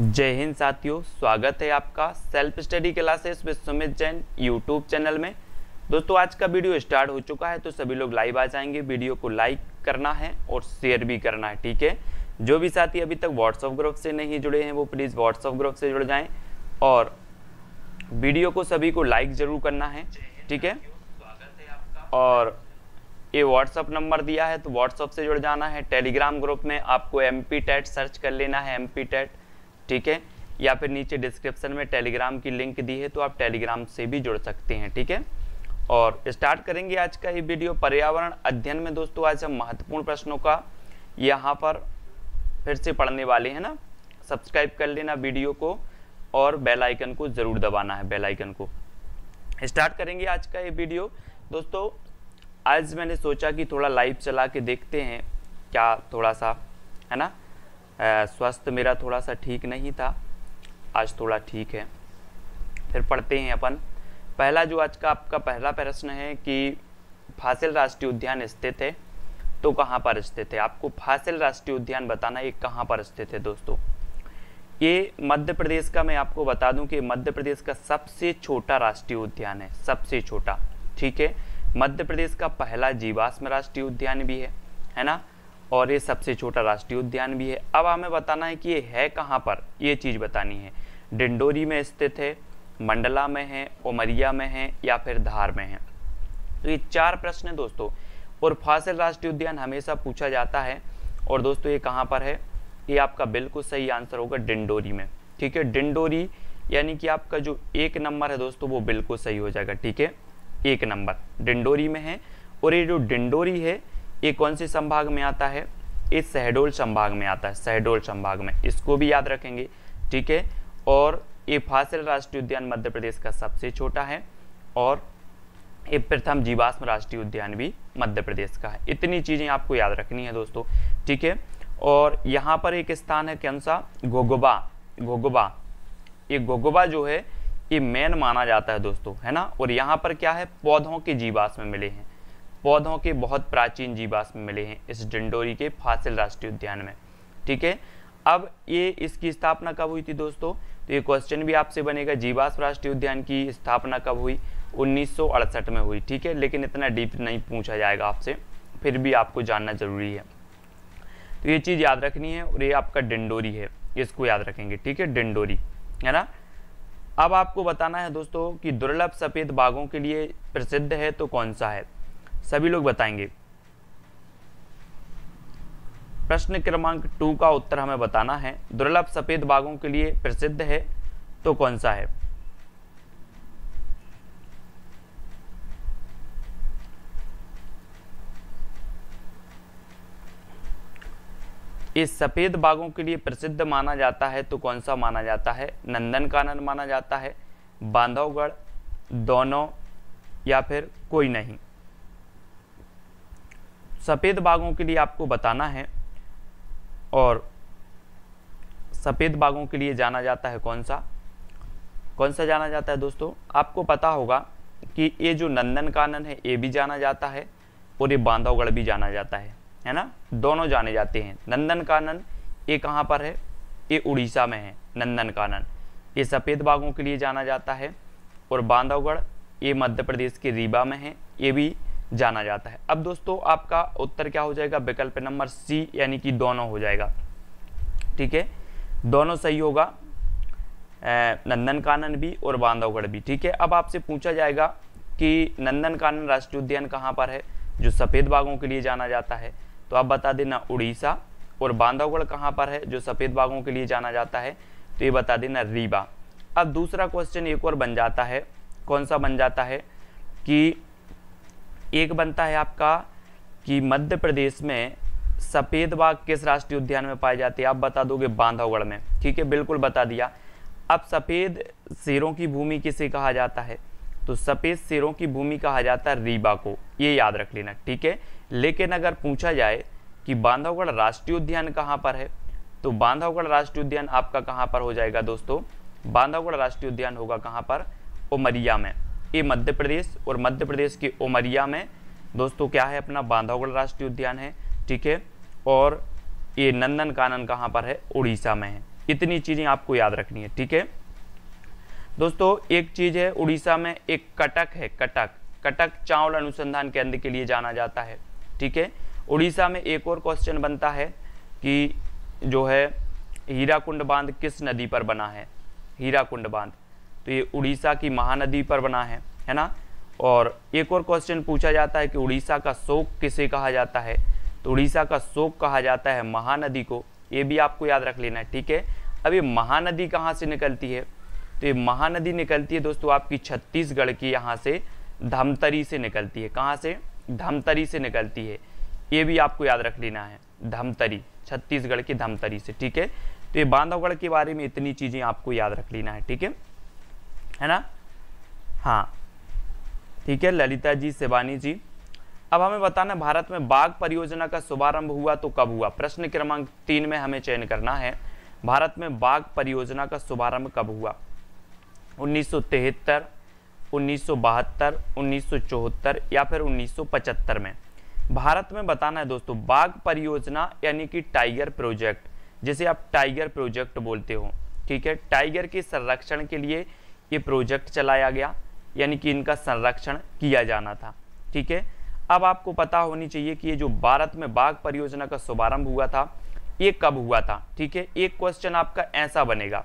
जय हिंद साथियों स्वागत है आपका self study classes with Sumit Jain YouTube channel में दोस्तों आज का वीडियो स्टार्ट हो चुका है तो सभी लोग लाइव आ जाएंगे वीडियो को लाइक करना है और शेयर भी करना है ठीक है जो भी साथी अभी तक व्हाट्सअप ग्रुप से नहीं जुड़े हैं वो प्लीज़ व्हाट्सअप ग्रुप से जुड़ जाएँ और वीडियो को सभी को लाइक ज़रूर करना है ठीक है और ये व्हाट्सअप नंबर दिया है तो व्हाट्सअप से जुड़ जाना है टेलीग्राम ग्रुप में आपको एम सर्च कर लेना है एम ठीक है या फिर नीचे डिस्क्रिप्शन में टेलीग्राम की लिंक दी है तो आप टेलीग्राम से भी जुड़ सकते हैं ठीक है और स्टार्ट करेंगे आज का ये वीडियो पर्यावरण अध्ययन में दोस्तों आज हम महत्वपूर्ण प्रश्नों का यहाँ पर फिर से पढ़ने वाले हैं ना सब्सक्राइब कर लेना वीडियो को और बेल आइकन को ज़रूर दबाना है बेल आइकन को स्टार्ट करेंगे आज का ये वीडियो दोस्तों आज मैंने सोचा कि थोड़ा लाइव चला के देखते हैं क्या थोड़ा सा है ना स्वास्थ्य मेरा थोड़ा सा ठीक नहीं था आज थोड़ा ठीक है फिर पढ़ते हैं अपन पहला जो आज का आपका पहला प्रश्न है कि फासिल राष्ट्रीय उद्यान स्थित है तो कहाँ पर स्थित है आपको फासिल राष्ट्रीय उद्यान बताना ये कहाँ पर स्थित है दोस्तों ये मध्य प्रदेश का मैं आपको बता दूं कि मध्य प्रदेश का सबसे छोटा राष्ट्रीय उद्यान है सबसे छोटा ठीक है मध्य प्रदेश का पहला जीवाश्म राष्ट्रीय उद्यान भी है है ना और ये सबसे छोटा राष्ट्रीय उद्यान भी है अब हमें बताना है कि ये है कहाँ पर ये चीज़ बतानी है डिंडोरी में स्थित है मंडला में है उमरिया में है या फिर धार में है तो ये चार प्रश्न है दोस्तों और फासिल राष्ट्रीय उद्यान हमेशा पूछा जाता है और दोस्तों ये कहाँ पर है ये आपका बिल्कुल सही आंसर होगा डिंडोरी में ठीक है डिंडोरी यानी कि आपका जो एक नंबर है दोस्तों वो बिल्कुल सही हो जाएगा ठीक है एक नंबर डिंडोरी में है और ये जो डिंडोरी है ये कौन से संभाग में आता है ये शहडोल संभाग में आता है शहडोल संभाग में इसको भी याद रखेंगे ठीक है और ये फासिल राष्ट्रीय उद्यान मध्य प्रदेश का सबसे छोटा है और ये प्रथम जीवाश्म राष्ट्रीय उद्यान भी मध्य प्रदेश का है इतनी चीज़ें आपको याद रखनी है दोस्तों ठीक है और यहाँ पर एक स्थान है कौन सा घोगोबा घोगोबा ये घोगोबा जो है ये मेन माना जाता है दोस्तों है ना और यहाँ पर क्या है पौधों के जीवाश्म मिले हैं पौधों के बहुत प्राचीन जीवाश्म मिले हैं इस डिंडोरी के फासिल राष्ट्रीय उद्यान में ठीक है अब ये इसकी स्थापना कब हुई थी दोस्तों तो ये क्वेश्चन भी आपसे बनेगा जीवाश्म राष्ट्रीय उद्यान की स्थापना कब हुई उन्नीस में हुई ठीक है लेकिन इतना डीप नहीं पूछा जाएगा आपसे फिर भी आपको जानना जरूरी है तो ये चीज़ याद रखनी है और ये आपका डिंडोरी है इसको याद रखेंगे ठीक है डिंडोरी है ना अब आपको बताना है दोस्तों कि दुर्लभ सफ़ेद बाघों के लिए प्रसिद्ध है तो कौन सा है सभी लोग बताएंगे प्रश्न क्रमांक टू का उत्तर हमें बताना है दुर्लभ सफेद बाघों के लिए प्रसिद्ध है तो कौन सा है इस सफेद बाघों के लिए प्रसिद्ध माना जाता है तो कौन सा माना जाता है नंदन कानन माना जाता है बांधवगढ़ दोनों या फिर कोई नहीं सफ़ेद बागों के लिए आपको बताना है और सफ़ेद बागों के लिए जाना जाता है कौन सा कौन सा जाना जाता है दोस्तों आपको पता होगा कि ये जो नंदन कानन है ये भी जाना जाता है और ये बांधवगढ़ भी जाना जाता है है ना दोनों जाने जाते हैं नंदन कानन ये कहाँ पर है ये उड़ीसा में है नंदन कानन ये सफ़ेद बागों के लिए जाना जाता है और बांधवगढ़ ये मध्य प्रदेश के रीवा में है ये भी जाना जाता है अब दोस्तों आपका उत्तर क्या हो जाएगा विकल्प नंबर सी यानी कि दोनों हो जाएगा ठीक है दोनों सही होगा नंदन कानन भी और बांधवगढ़ भी ठीक है अब आपसे पूछा जाएगा कि नंदन कानन राष्ट्रीय उद्यान कहाँ पर है जो सफ़ेद बाघों के लिए जाना जाता है तो आप बता देना उड़ीसा और बांधवगढ़ कहाँ पर है जो सफ़ेद बाघों के लिए जाना जाता है तो ये बता देना रीवा अब दूसरा क्वेश्चन एक और बन जाता है कौन सा बन जाता है कि एक बनता है आपका कि मध्य प्रदेश में सफ़ेद बाघ किस राष्ट्रीय उद्यान में पाए जाते हैं आप बता दोगे बांधवगढ़ में ठीक है बिल्कुल बता दिया अब सफ़ेद शेरों की भूमि किसे कहा जाता है तो सफ़ेद शेरों की भूमि कहा जाता है रीबा को ये याद रख लेना ठीक है लेकिन अगर पूछा जाए कि बांधवगढ़ राष्ट्रीय उद्यान कहाँ पर है तो बांधवगढ़ राष्ट्रीय उद्यान आपका कहाँ पर हो जाएगा दोस्तों बांधवगढ़ राष्ट्रीय उद्यान होगा कहाँ पर उमरिया में ए मध्य प्रदेश और मध्य प्रदेश के उमरिया में दोस्तों क्या है अपना बांधवगढ़ राष्ट्रीय उद्यान है ठीक है और ये नंदन कानन कहाँ पर है उड़ीसा में है इतनी चीज़ें आपको याद रखनी है ठीक है दोस्तों एक चीज़ है उड़ीसा में एक कटक है कटक कटक चावल अनुसंधान केंद्र के लिए जाना जाता है ठीक है उड़ीसा में एक और क्वेश्चन बनता है कि जो है हीराकुंड बांध किस नदी पर बना है हीराकुंड बांध तो ये उड़ीसा की महानदी पर बना है है ना और एक और क्वेश्चन पूछा जाता है कि उड़ीसा का शोक किसे कहा जाता है तो उड़ीसा का शोक कहा जाता है महानदी को ये भी आपको याद रख लेना है ठीक है अब ये महानदी कहाँ से निकलती है तो ये महानदी निकलती है दोस्तों आपकी छत्तीसगढ़ की यहाँ से धमतरी से निकलती है कहाँ से धमतरी से निकलती है ये भी आपको याद रख लेना है धमतरी छत्तीसगढ़ की धमतरी से ठीक है तो ये बांधवगढ़ के बारे में इतनी चीज़ें आपको याद रख लेना है ठीक है है ना हाँ ठीक है ललिता जी सेवानी जी अब हमें बताना भारत में बाघ परियोजना का शुभारंभ हुआ तो कब हुआ प्रश्न क्रमांक तीन में हमें चयन करना है भारत में बाघ परियोजना का शुभारंभ कब हुआ 1973, 1972, या फिर 1975 में भारत में बताना है दोस्तों बाघ परियोजना यानी कि टाइगर प्रोजेक्ट जिसे आप टाइगर प्रोजेक्ट बोलते हो ठीक है टाइगर के संरक्षण के लिए ये प्रोजेक्ट चलाया गया यानी कि इनका संरक्षण किया जाना था ठीक है अब आपको पता होनी चाहिए कि ये जो भारत में बाघ परियोजना का शुभारंभ हुआ था ये कब हुआ था ठीक है एक क्वेश्चन आपका ऐसा बनेगा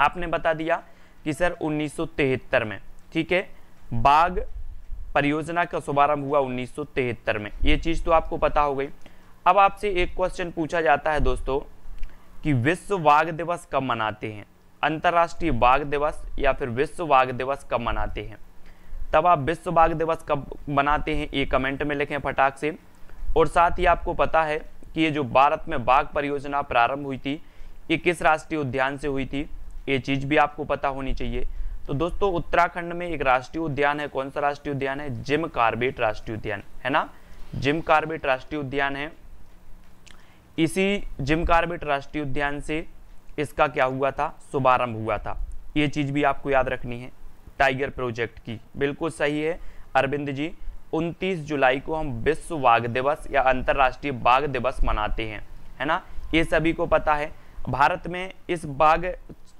आपने बता दिया कि सर 1973 में ठीक है बाघ परियोजना का शुभारंभ हुआ 1973 में ये चीज़ तो आपको पता हो गई अब आपसे एक क्वेश्चन पूछा जाता है दोस्तों कि विश्व बाघ दिवस कब मनाते हैं अंतर्राष्ट्रीय बाघ दिवस या फिर विश्व बाघ दिवस कब मनाते हैं तब आप विश्व बाघ दिवस कब मनाते हैं ये कमेंट में लिखें फटाक से और साथ ही आपको पता है कि ये जो भारत में बाघ परियोजना प्रारंभ हुई थी ये किस राष्ट्रीय उद्यान से हुई थी ये चीज़ भी आपको पता होनी चाहिए तो दोस्तों उत्तराखंड में एक राष्ट्रीय उद्यान है कौन सा राष्ट्रीय उद्यान है जिम कार्बेट राष्ट्रीय उद्यान है ना जिम कार्बेट राष्ट्रीय उद्यान है इसी जिम कार्बेट राष्ट्रीय उद्यान से इसका क्या हुआ था शुभारंभ हुआ था ये चीज़ भी आपको याद रखनी है टाइगर प्रोजेक्ट की बिल्कुल सही है अरविंद जी 29 जुलाई को हम विश्व बाघ दिवस या अंतर्राष्ट्रीय बाघ दिवस मनाते हैं है ना ये सभी को पता है भारत में इस बाघ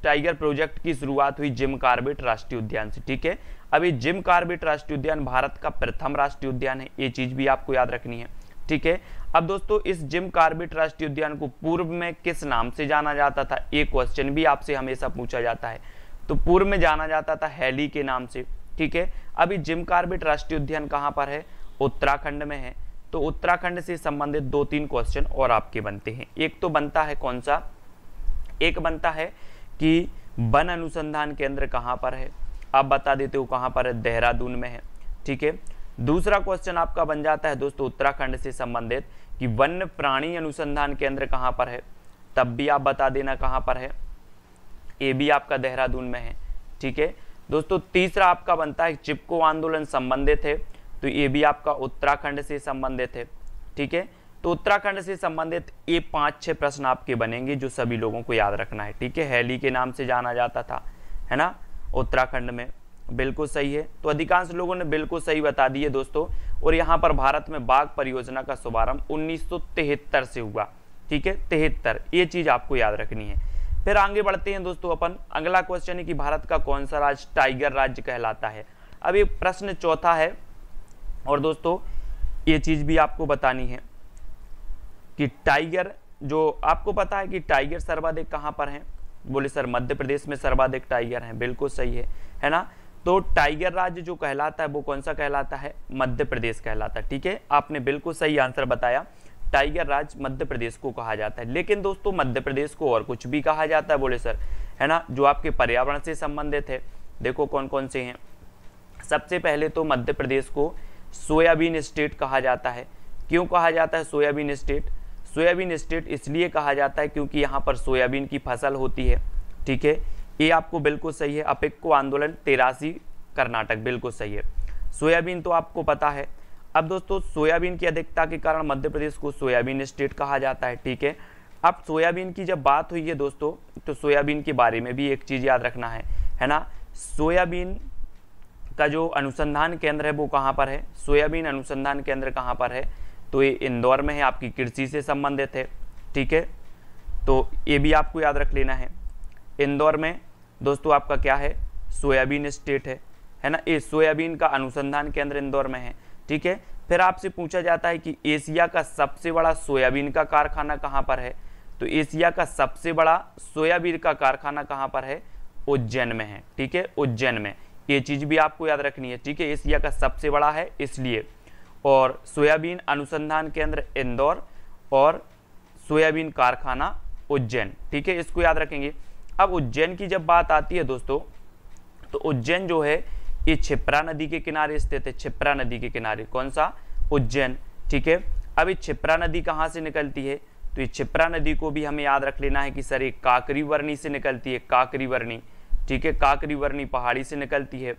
टाइगर प्रोजेक्ट की शुरुआत हुई जिम कार्बेट राष्ट्रीय उद्यान से ठीक है अभी जिम कार्बेट राष्ट्रीय उद्यान भारत का प्रथम राष्ट्रीय उद्यान है ये चीज़ भी आपको याद रखनी है ठीक है अब दोस्तों इस जिम कार्बेट राष्ट्रीय उद्यान को पूर्व में किस नाम से जाना जाता था ये क्वेश्चन भी आपसे हमेशा पूछा जाता है तो पूर्व में जाना जाता था हैली के नाम से ठीक है अभी जिम कार्बेट राष्ट्रीय उद्यान कहाँ पर है उत्तराखंड में है तो उत्तराखंड से संबंधित दो तीन क्वेश्चन और आपके बनते हैं एक तो बनता है कौन सा एक बनता है कि वन अनुसंधान केंद्र कहाँ पर है आप बता देते हो कहाँ पर है देहरादून में है ठीक है दूसरा क्वेश्चन आपका बन जाता है दोस्तों उत्तराखंड से संबंधित कि वन्य प्राणी अनुसंधान केंद्र कहाँ पर है तब भी आप बता देना कहाँ पर है ये भी आपका देहरादून में है ठीक है दोस्तों तीसरा आपका बनता है चिपको आंदोलन संबंधित है तो ये भी आपका उत्तराखंड से संबंधित है ठीक है तो उत्तराखंड से संबंधित ये पांच छह प्रश्न आपके बनेंगे जो सभी लोगों को याद रखना है ठीक है हैली के नाम से जाना जाता था है ना उत्तराखंड में बिल्कुल सही है तो अधिकांश लोगों ने बिल्कुल सही बता दिए दोस्तों और यहाँ पर भारत में बाघ परियोजना का शुभारंभ उन्नीस से हुआ ठीक है तिहत्तर ये चीज़ आपको याद रखनी है फिर आगे बढ़ते हैं दोस्तों अपन अगला क्वेश्चन है कि भारत का कौन सा राज्य टाइगर राज्य कहलाता है अब ये प्रश्न चौथा है और दोस्तों ये चीज़ भी आपको बतानी है कि टाइगर जो आपको पता है कि टाइगर सर्वाधिक कहाँ पर हैं बोले सर मध्य प्रदेश में सर्वाधिक टाइगर हैं बिल्कुल सही है है ना तो टाइगर राज्य जो कहलाता है वो कौन सा कहलाता है मध्य प्रदेश कहलाता है ठीक है आपने बिल्कुल सही आंसर बताया टाइगर राज मध्य प्रदेश को कहा जाता है लेकिन दोस्तों मध्य प्रदेश को और कुछ भी कहा जाता है बोले सर है ना जो आपके पर्यावरण से संबंधित है देखो कौन कौन से हैं सबसे पहले तो मध्य प्रदेश को सोयाबीन स्टेट कहा जाता है क्यों कहा जाता है सोयाबीन स्टेट सोयाबीन स्टेट इसलिए कहा जाता है क्योंकि यहाँ पर सोयाबीन की फसल होती है ठीक है ये आपको बिल्कुल सही है अपेक्को आंदोलन तेरासी कर्नाटक बिल्कुल सही है सोयाबीन तो आपको पता है अब दोस्तों सोयाबीन की अधिकता के कारण मध्य प्रदेश को सोयाबीन स्टेट कहा जाता है ठीक है अब सोयाबीन की जब बात हुई है दोस्तों तो सोयाबीन के बारे में भी एक चीज़ याद रखना है है ना सोयाबीन का जो अनुसंधान केंद्र है वो कहाँ पर है सोयाबीन अनुसंधान केंद्र कहाँ पर है तो ये इंदौर में है आपकी कृषि से संबंधित है ठीक है तो ये भी आपको याद रख लेना है इंदौर में दोस्तों आपका क्या है सोयाबीन स्टेट है है ना ये सोयाबीन का अनुसंधान केंद्र इंदौर में है ठीक है फिर आपसे पूछा जाता है कि एशिया का सबसे बड़ा सोयाबीन का कारखाना कहाँ पर है तो एशिया का सबसे बड़ा सोयाबीन का कारखाना कहाँ पर है उज्जैन में है ठीक है उज्जैन में ये चीज़ भी आपको याद रखनी है ठीक है एशिया का सबसे बड़ा है इसलिए और सोयाबीन अनुसंधान केंद्र इंदौर और सोयाबीन कारखाना उज्जैन ठीक है इसको याद रखेंगे अब उज्जैन की जब बात आती है दोस्तों तो उज्जैन जो है ये छिप्रा नदी के किनारे स्थित है छिप्रा नदी के किनारे कौन सा उज्जैन ठीक है अब ये छिप्रा नदी कहाँ से निकलती है तो ये छिप्रा नदी को भी हमें याद रख लेना है कि सर ये काकरी वर्णी से निकलती है काकरी वर्णी ठीक है काकरी वर्णी पहाड़ी से निकलती है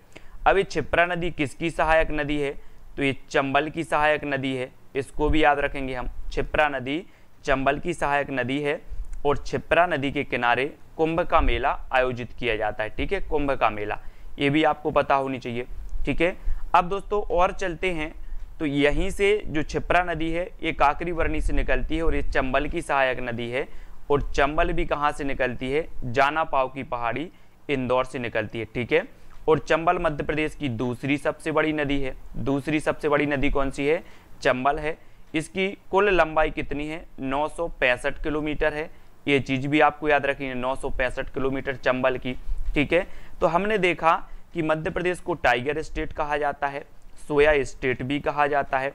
अब ये छिप्रा नदी किसकी सहायक नदी है तो ये चंबल की सहायक नदी है इसको भी याद रखेंगे हम छिप्रा नदी चंबल की सहायक नदी है और छिप्रा नदी के किनारे कुंभ का मेला आयोजित किया जाता है ठीक है कुंभ का मेला ये भी आपको पता होनी चाहिए ठीक है अब दोस्तों और चलते हैं तो यहीं से जो छिप्रा नदी है ये काकरी वर्णी से निकलती है और ये चंबल की सहायक नदी है और चंबल भी कहाँ से निकलती है जाना पाव की पहाड़ी इंदौर से निकलती है ठीक है और चंबल मध्य प्रदेश की दूसरी सबसे बड़ी नदी है दूसरी सबसे बड़ी नदी कौन सी है चंबल है इसकी कुल लंबाई कितनी है नौ किलोमीटर है ये चीज़ भी आपको याद रखनी है नौ किलोमीटर चंबल की ठीक है तो हमने देखा कि मध्य प्रदेश को टाइगर स्टेट कहा जाता है सोया स्टेट भी कहा जाता है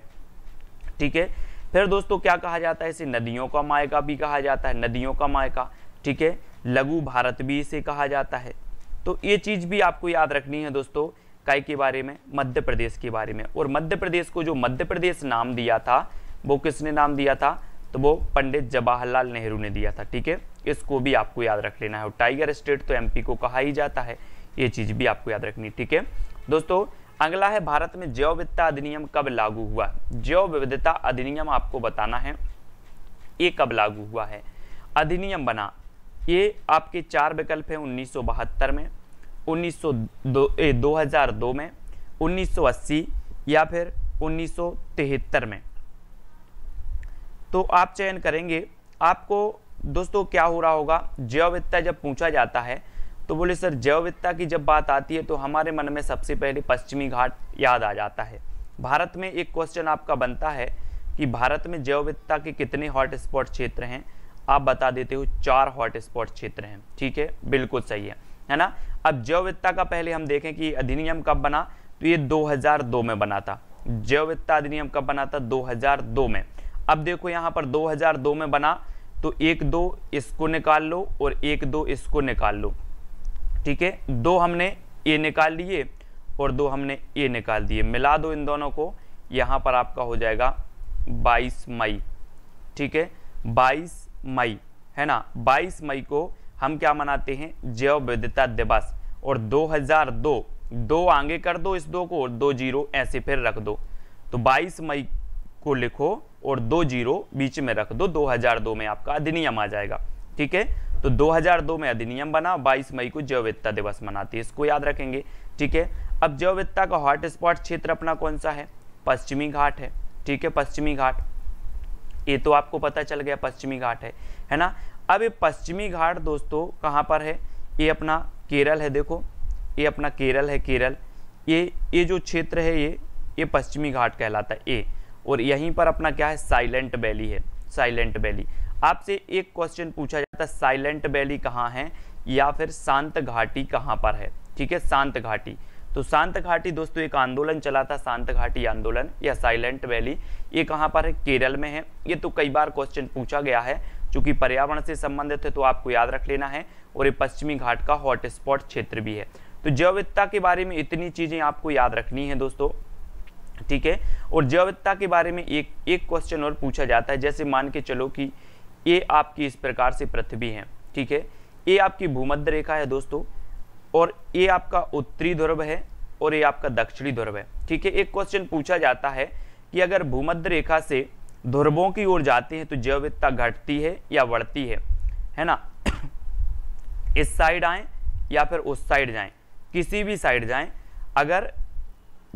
ठीक है फिर दोस्तों क्या कहा जाता है इसे नदियों का मायका भी कहा जाता है नदियों का मायका ठीक है लघु भारत भी इसे कहा जाता है तो ये चीज़ भी आपको याद रखनी है दोस्तों काय के बारे में मध्य प्रदेश के बारे में और मध्य प्रदेश को जो मध्य प्रदेश नाम दिया था वो किसने नाम दिया था तो वो पंडित जवाहरलाल नेहरू ने दिया था ठीक है इसको भी आपको याद रख लेना है और टाइगर स्टेट तो एमपी को कहा ही जाता है ये चीज़ भी आपको याद रखनी ठीक है दोस्तों अगला है भारत में जैव विविधता अधिनियम कब लागू हुआ जैव विविधता अधिनियम आपको बताना है ये कब लागू हुआ है अधिनियम बना ये आपके चार विकल्प हैं उन्नीस में उन्नीस दो हजार दो में 1980 या फिर उन्नीस में तो आप चयन करेंगे आपको दोस्तों क्या हो रहा होगा जैवविद्ता जब पूछा जाता है तो बोले सर जैवविद्ता की जब बात आती है तो हमारे मन में सबसे पहले पश्चिमी घाट याद आ जाता है भारत में एक क्वेश्चन आपका बनता है कि भारत में जैवविद्ता के कितने हॉटस्पॉट क्षेत्र हैं आप बता देते हो चार हॉटस्पॉट क्षेत्र हैं ठीक है बिल्कुल सही है है ना अब जैवविद्ता का पहले हम देखें कि अधिनियम कब बना तो ये 2002 में बना था जैवविद्ता अधिनियम कब बना था 2002 में अब देखो यहाँ पर 2002 में बना तो एक दो इसको निकाल लो और एक दो इसको निकाल लो ठीक है दो हमने ए निकाल लिए और दो हमने ए निकाल दिए मिला दो इन दोनों को यहाँ पर आपका हो जाएगा 22 मई ठीक है 22 मई है ना 22 मई को हम क्या मनाते हैं जैव विविधता दिवस और 2002 दो आगे कर दो इस दो को और दो जीरो ऐसे फिर रख दो तो 22 मई को लिखो और दो जीरो बीच में रख दो 2002 में आपका अधिनियम आ जाएगा ठीक है तो 2002 में अधिनियम बना 22 मई को जैवविद्ता दिवस मनाते हैं इसको याद रखेंगे ठीक है अब जैवविद्ता का हॉट स्पॉट क्षेत्र अपना कौन सा है पश्चिमी घाट है ठीक है पश्चिमी घाट ये तो आपको पता चल गया पश्चिमी घाट है है ना अब ये पश्चिमी घाट दोस्तों कहाँ पर है ये अपना केरल है देखो ये अपना केरल है केरल ये ये जो क्षेत्र है ये ये पश्चिमी घाट कहलाता है ए और यहीं पर अपना क्या है साइलेंट वैली है साइलेंट वैली आपसे एक क्वेश्चन पूछा जाता है साइलेंट वैली कहाँ है या फिर शांत घाटी कहाँ पर है ठीक है शांत घाटी तो शांत घाटी दोस्तों एक आंदोलन चला था शांत घाटी आंदोलन या साइलेंट वैली ये कहाँ पर है केरल में है ये तो कई बार क्वेश्चन पूछा गया है चूंकि पर्यावरण से संबंधित है तो आपको याद रख लेना है और ये पश्चिमी घाट का हॉटस्पॉट क्षेत्र भी है तो जैव के बारे में इतनी चीज़ें आपको याद रखनी है दोस्तों ठीक है और जैविकता के बारे में एक एक क्वेश्चन और पूछा जाता है जैसे मान के चलो कि ये आपकी इस प्रकार से पृथ्वी है ठीक है ये आपकी भूमध्य रेखा है दोस्तों और ये आपका उत्तरी ध्रुव है और ये आपका दक्षिणी ध्रुव है ठीक है एक क्वेश्चन पूछा जाता है कि अगर भूमध्य रेखा से ध्रुवों की ओर जाते हैं तो जैविकता घटती है या बढ़ती है है ना इस साइड आए या फिर उस साइड जाए किसी भी साइड जाए अगर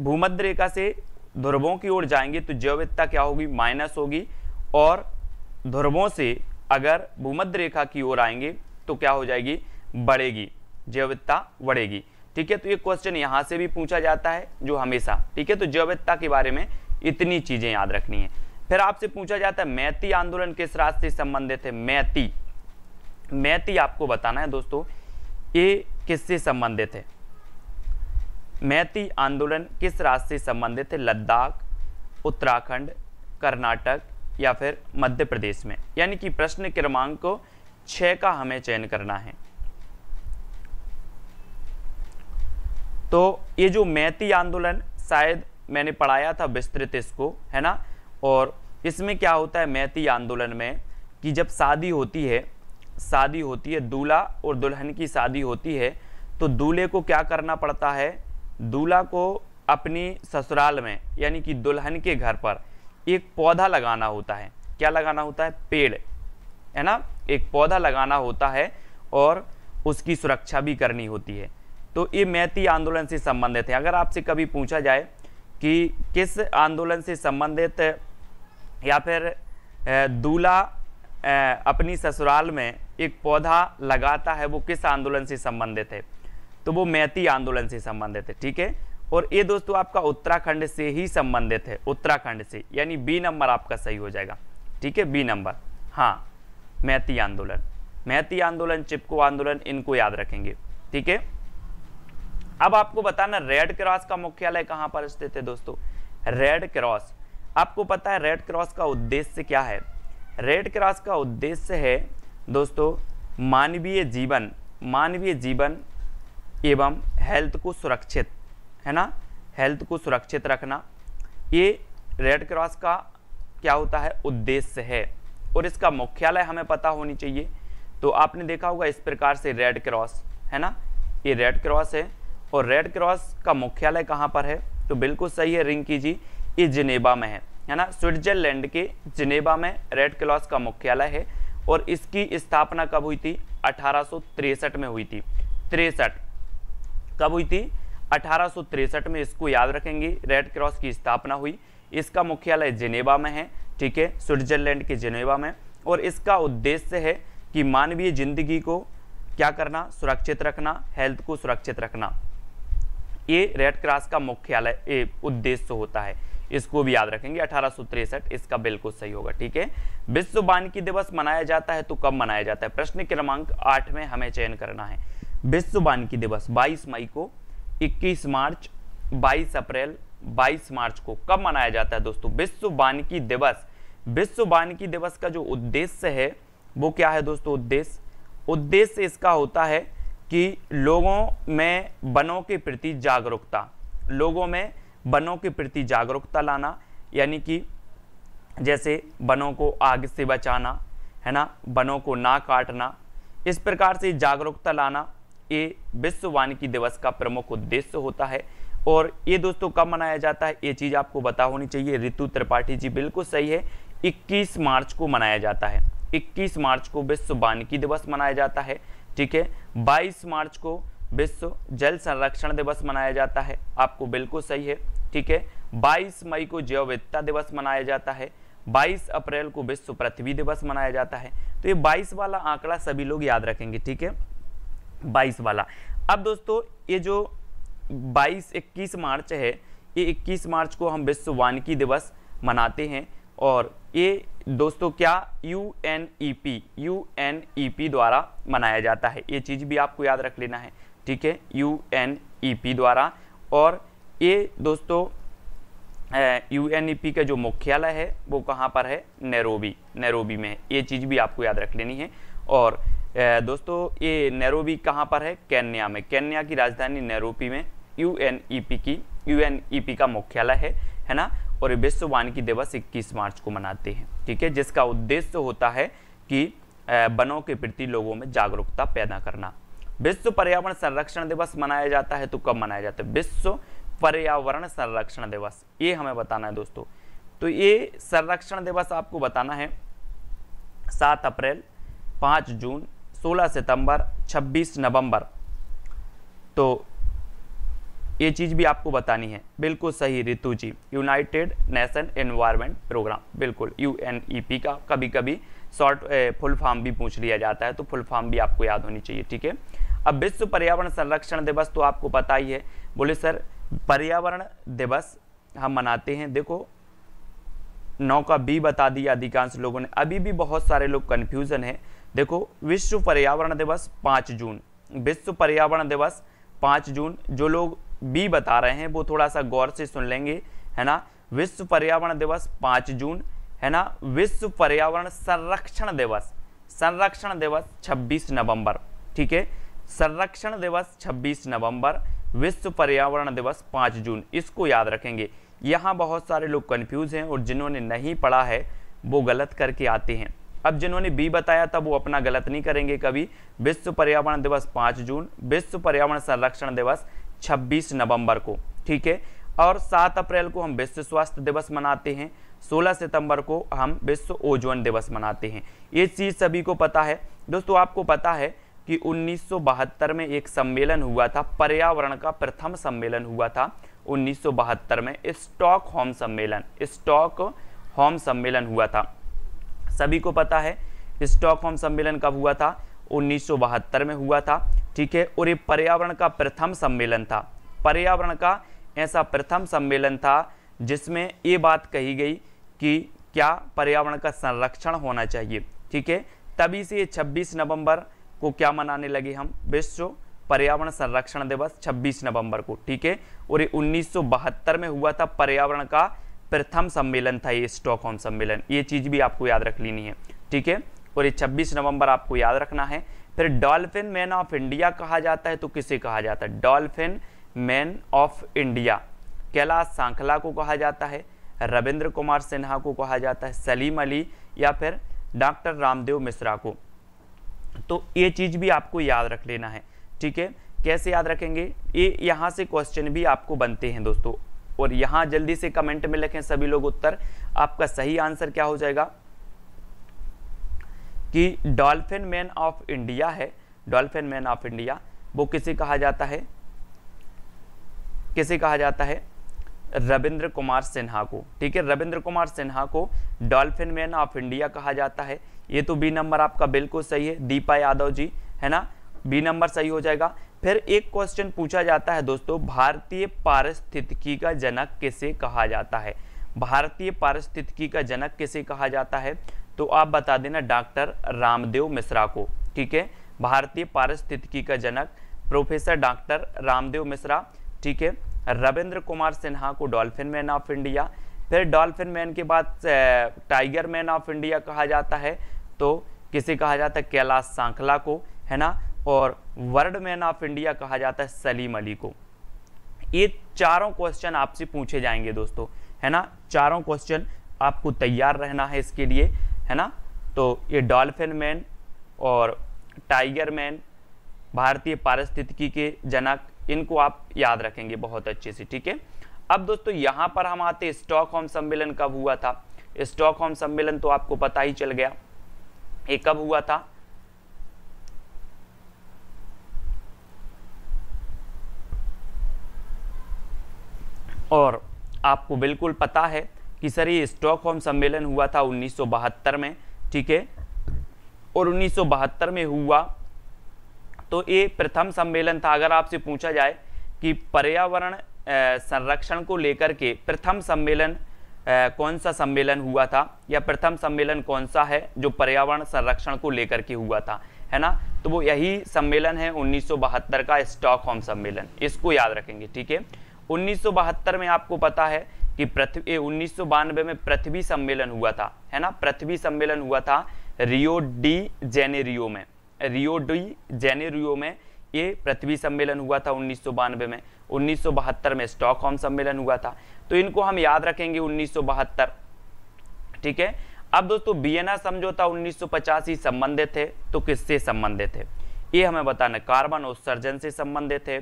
भूमध्य रेखा से ध्रुवों की ओर जाएंगे तो जैवविद्यता क्या होगी माइनस होगी और ध्रुवों से अगर भूमध्य रेखा की ओर आएंगे तो क्या हो जाएगी बढ़ेगी जैवविद्यता बढ़ेगी ठीक है तो ये क्वेश्चन यहाँ से भी पूछा जाता है जो हमेशा ठीक है तो जैवविद्यता के बारे में इतनी चीज़ें याद रखनी है फिर आपसे पूछा जाता है मैती आंदोलन किस राष्ट्र से संबंधित है मैती मैती आपको बताना है दोस्तों ये किससे संबंधित है मैती आंदोलन किस राज्य से संबंधित है लद्दाख उत्तराखंड कर्नाटक या फिर मध्य प्रदेश में यानी कि प्रश्न क्रमांक छः का हमें चयन करना है तो ये जो मैती आंदोलन शायद मैंने पढ़ाया था विस्तृत इसको है ना और इसमें क्या होता है मैती आंदोलन में कि जब शादी होती है शादी होती है दूल्हा और दुल्हन की शादी होती है तो दूल्हे को क्या करना पड़ता है दूल्हा को अपनी ससुराल में यानी कि दुल्हन के घर पर एक पौधा लगाना होता है क्या लगाना होता है पेड़ है ना एक पौधा लगाना होता है और उसकी सुरक्षा भी करनी होती है तो ये मैती आंदोलन से संबंधित है अगर आपसे कभी पूछा जाए कि किस आंदोलन से संबंधित या फिर दूल्हा अपनी ससुराल में एक पौधा लगाता है वो किस आंदोलन से संबंधित है तो वो मैती आंदोलन से संबंधित है ठीक है और ये दोस्तों आपका उत्तराखंड से ही संबंधित है उत्तराखंड से यानी बी नंबर आपका सही हो जाएगा ठीक है बी नंबर हाँ मैती आंदोलन मैती आंदोलन चिपको आंदोलन इनको याद रखेंगे ठीक है अब आपको बताना रेड क्रॉस का मुख्यालय कहां पर स्थित है दोस्तों रेड क्रॉस आपको पता है रेड क्रॉस का उद्देश्य क्या है रेड क्रॉस का उद्देश्य है दोस्तों मानवीय जीवन मानवीय जीवन एवं हेल्थ को सुरक्षित है ना हेल्थ को सुरक्षित रखना ये रेड क्रॉस का क्या होता है उद्देश्य है और इसका मुख्यालय हमें पता होनी चाहिए तो आपने देखा होगा इस प्रकार से रेड क्रॉस है ना ये रेड क्रॉस है और रेड क्रॉस का मुख्यालय कहाँ पर है तो बिल्कुल सही है रिंकी जी ये जिनेबा में है है ना स्विट्जरलैंड के जिनेबा में रेड क्रॉस का मुख्यालय है और इसकी स्थापना कब हुई थी अठारह में हुई थी तिरसठ कब हुई थी अठारह में इसको याद रखेंगे रेड क्रॉस की स्थापना हुई इसका मुख्यालय जिनेवा में है ठीक है स्विट्जरलैंड के जिनेवा में और इसका उद्देश्य है कि मानवीय जिंदगी को क्या करना सुरक्षित रखना हेल्थ को सुरक्षित रखना ये रेड क्रॉस का मुख्यालय उद्देश्य होता है इसको भी याद रखेंगे अठारह इसका बिल्कुल सही होगा ठीक है विश्व बानकी दिवस मनाया जाता है तो कब मनाया जाता है प्रश्न क्रमांक आठ में हमें चयन करना है विश्व वानिकी दिवस 22 मई को 21 मार्च 22 अप्रैल 22 मार्च को कब मनाया जाता है दोस्तों विश्व वानिकी दिवस विश्व वानिकी दिवस का जो उद्देश्य है वो क्या है दोस्तों उद्देश्य उद्देश्य इसका होता है कि लोगों में वनों के प्रति जागरूकता लोगों में वनों के प्रति जागरूकता लाना यानी कि जैसे वनों को आग से बचाना है ना वनों को ना काटना इस प्रकार से जागरूकता लाना ये विश्व वानिकी दिवस का प्रमुख उद्देश्य होता है और ये दोस्तों कब मनाया जाता है ये चीज़ आपको बता होनी चाहिए ऋतु त्रिपाठी जी बिल्कुल सही है 21 मार्च को मनाया जाता है 21 मार्च को विश्व वानिकी दिवस मनाया जाता है ठीक है 22 मार्च को विश्व जल संरक्षण दिवस मनाया जाता है आपको बिल्कुल सही है ठीक है बाईस मई को जैव विधता दिवस मनाया जाता है 22 अप्रैल को विश्व पृथ्वी दिवस मनाया जाता है तो ये 22 वाला आंकड़ा सभी लोग याद रखेंगे ठीक है बाईस वाला अब दोस्तों ये जो बाईस इक्कीस मार्च है ये इक्कीस मार्च को हम विश्व वानिकी दिवस मनाते हैं और ये दोस्तों क्या U N E P U N E P द्वारा मनाया जाता है ये चीज़ भी आपको याद रख लेना है ठीक है यू एन ई पी द्वारा और ये दोस्तों यू एन ई पी का जो मुख्यालय है वो कहाँ पर है नैरोबी नैरोबी में ये चीज़ भी आपको याद रख लेनी है और दोस्तों ये नैरोबी कहाँ पर है केन्या में केन्या की राजधानी नैरोपी में यू की यू का मुख्यालय है है ना और विश्व वानिकी दिवस 21 मार्च को मनाते हैं ठीक है जिसका उद्देश्य होता है कि वनों के प्रति लोगों में जागरूकता पैदा करना विश्व पर्यावरण संरक्षण दिवस मनाया जाता है तो कब मनाया जाता है विश्व पर्यावरण संरक्षण दिवस ये हमें बताना है दोस्तों तो ये संरक्षण दिवस आपको बताना है सात अप्रैल पाँच जून 16 सितंबर 26 नवंबर तो ये चीज़ भी आपको बतानी है बिल्कुल सही Ritu ji United Nation environment programme बिल्कुल यू e का कभी कभी शॉर्ट फुल फॉर्म भी पूछ लिया जाता है तो फुल फॉर्म भी आपको याद होनी चाहिए ठीक है अब विश्व पर्यावरण संरक्षण दिवस तो आपको पता ही है बोले सर पर्यावरण दिवस हम मनाते हैं देखो नौ का बी बता दिया अधिकांश लोगों ने अभी भी बहुत सारे लोग कन्फ्यूज़न है देखो विश्व पर्यावरण दिवस पाँच जून विश्व पर्यावरण दिवस पाँच जून जो लोग बी बता रहे हैं वो थोड़ा सा गौर से सुन लेंगे है ना विश्व पर्यावरण दिवस पाँच जून है ना विश्व पर्यावरण संरक्षण दिवस संरक्षण दिवस 26 नवंबर ठीक है संरक्षण दिवस 26 नवंबर विश्व पर्यावरण दिवस 5 जून इसको याद रखेंगे यहाँ बहुत सारे लोग कन्फ्यूज़ हैं और जिन्होंने नहीं पढ़ा है वो गलत करके आते हैं अब जिन्होंने बी बताया था वो अपना गलत नहीं करेंगे कभी विश्व पर्यावरण दिवस पाँच जून विश्व पर्यावरण संरक्षण दिवस छब्बीस नवंबर को ठीक है और सात अप्रैल को हम विश्व स्वास्थ्य दिवस मनाते हैं सोलह सितंबर को हम विश्व ओजोन दिवस मनाते हैं ये चीज़ सभी को पता है दोस्तों आपको पता है कि उन्नीस में एक सम्मेलन हुआ था पर्यावरण का प्रथम सम्मेलन हुआ था उन्नीस में स्टॉक होम सम्मेलन स्टॉक होम सम्मेलन हुआ था सभी को पता है स्टॉकहोम सम्मेलन कब हुआ था उन्नीस में हुआ था ठीक है और ये पर्यावरण का प्रथम सम्मेलन था पर्यावरण का ऐसा प्रथम सम्मेलन था जिसमें ये बात कही गई कि क्या पर्यावरण का संरक्षण होना चाहिए ठीक है तभी से ये 26 नवंबर को क्या मनाने लगे हम विश्व पर्यावरण संरक्षण दिवस 26 नवंबर को ठीक है और ये 1972 में हुआ था पर्यावरण का प्रथम सम्मेलन था ये स्टॉकहोम सम्मेलन ये चीज़ भी आपको याद रख लेनी है ठीक है और ये 26 नवंबर आपको याद रखना है फिर डॉल्फिन मैन ऑफ इंडिया कहा जाता है तो किसे कहा जाता है dolphin man of India Kailash Sankhla को कहा जाता है रविंद्र कुमार सिन्हा को कहा जाता है सलीम अली या फिर डॉक्टर रामदेव मिश्रा को तो ये चीज़ भी आपको याद रख लेना है ठीक है कैसे याद रखेंगे ये यहाँ से क्वेश्चन भी आपको बनते हैं दोस्तों और यहां जल्दी से कमेंट में लिखें सभी लोग उत्तर आपका सही आंसर क्या हो जाएगा कि डॉल्फिन मैन ऑफ इंडिया है डॉल्फिन मैन ऑफ इंडिया वो किसे कहा जाता है किसे कहा जाता है रविंद्र कुमार सिन्हा को ठीक है रविंद्र कुमार सिन्हा को डॉल्फिन मैन ऑफ इंडिया कहा जाता है ये तो बी नंबर आपका बिल्कुल सही है दीपा यादव जी है ना बी नंबर सही हो जाएगा फिर एक क्वेश्चन पूछा जाता है दोस्तों भारतीय पारिस्थितिकी का जनक किसे कहा जाता है भारतीय पारिस्थितिकी का जनक किसे कहा जाता है तो आप बता देना डॉक्टर रामदेव मिश्रा को ठीक है भारतीय पारिस्थितिकी का जनक प्रोफेसर डॉक्टर रामदेव मिश्रा ठीक है रविंद्र कुमार सिन्हा को डॉल्फिन मैन ऑफ इंडिया फिर डॉल्फिन मैन के बाद टाइगर मैन ऑफ इंडिया कहा जाता है तो किसे कहा जाता है कैलाश सांखला को है ना और वर्ल्ड मैन ऑफ इंडिया कहा जाता है सलीम अली को ये चारों क्वेश्चन आपसे पूछे जाएंगे दोस्तों है ना चारों क्वेश्चन आपको तैयार रहना है इसके लिए है ना तो ये डॉल्फिन मैन और टाइगर मैन भारतीय पारिस्थितिकी के जनक इनको आप याद रखेंगे बहुत अच्छे से ठीक है अब दोस्तों यहाँ पर हम आते स्टॉक होम सम्मेलन कब हुआ था स्टॉक होम सम्मेलन तो आपको पता ही चल गया ये कब हुआ था और आपको बिल्कुल पता है कि सर ये स्टॉक होम सम्मेलन हुआ था उन्नीस में ठीक है और उन्नीस में हुआ तो ये प्रथम सम्मेलन था अगर आपसे पूछा जाए कि पर्यावरण संरक्षण को लेकर के प्रथम सम्मेलन कौन सा सम्मेलन हुआ था या प्रथम सम्मेलन कौन सा है जो पर्यावरण संरक्षण को लेकर के हुआ था है ना तो वो यही सम्मेलन है उन्नीस का स्टॉकहोम सम्मेलन इसको याद रखेंगे ठीक है 1972 में आपको पता है कि पृथ्वी उन्नीस में पृथ्वी सम्मेलन हुआ था है ना पृथ्वी सम्मेलन हुआ था रियो डी जेनेरियो में रियो डी जेनेरियो में ये पृथ्वी सम्मेलन हुआ था उन्नीस में उन्नीस में स्टॉकहोम सम्मेलन हुआ था तो इनको हम याद रखेंगे उन्नीस ठीक है अब दोस्तों बियना समझौता सौ ही संबंधित है तो किससे संबंधित है ये हमें बताना कार्बन उत्सर्जन से संबंधित है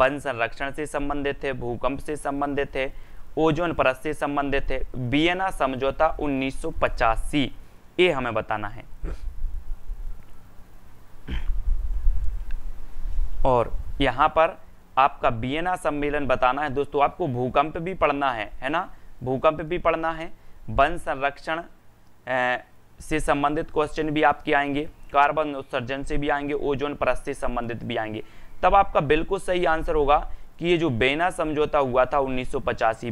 वन संरक्षण से संबंधित थे भूकंप से संबंधित थे ओजोन परस से संबंधित थे बियना समझौता उन्नीस ये हमें बताना है और यहाँ पर आपका बियना सम्मेलन बताना है दोस्तों आपको भूकंप भी पढ़ना है है ना भूकंप भी पढ़ना है वन संरक्षण से संबंधित क्वेश्चन भी आपके आएंगे कार्बन उत्सर्जन से भी आएंगे ओजोन परस से संबंधित भी आएंगे तब आपका बिल्कुल सही आंसर होगा कि ये जो बेना समझौता हुआ था उन्नीस